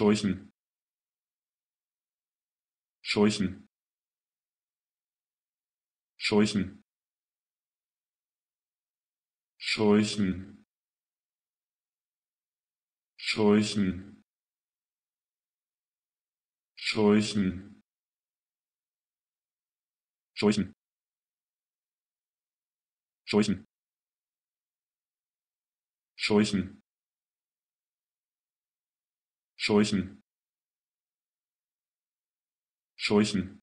scheuchen scheuchen scheuchen scheuchen scheuchen scheuchen scheuchen scheuchen scheuchen scheuchen scheuchen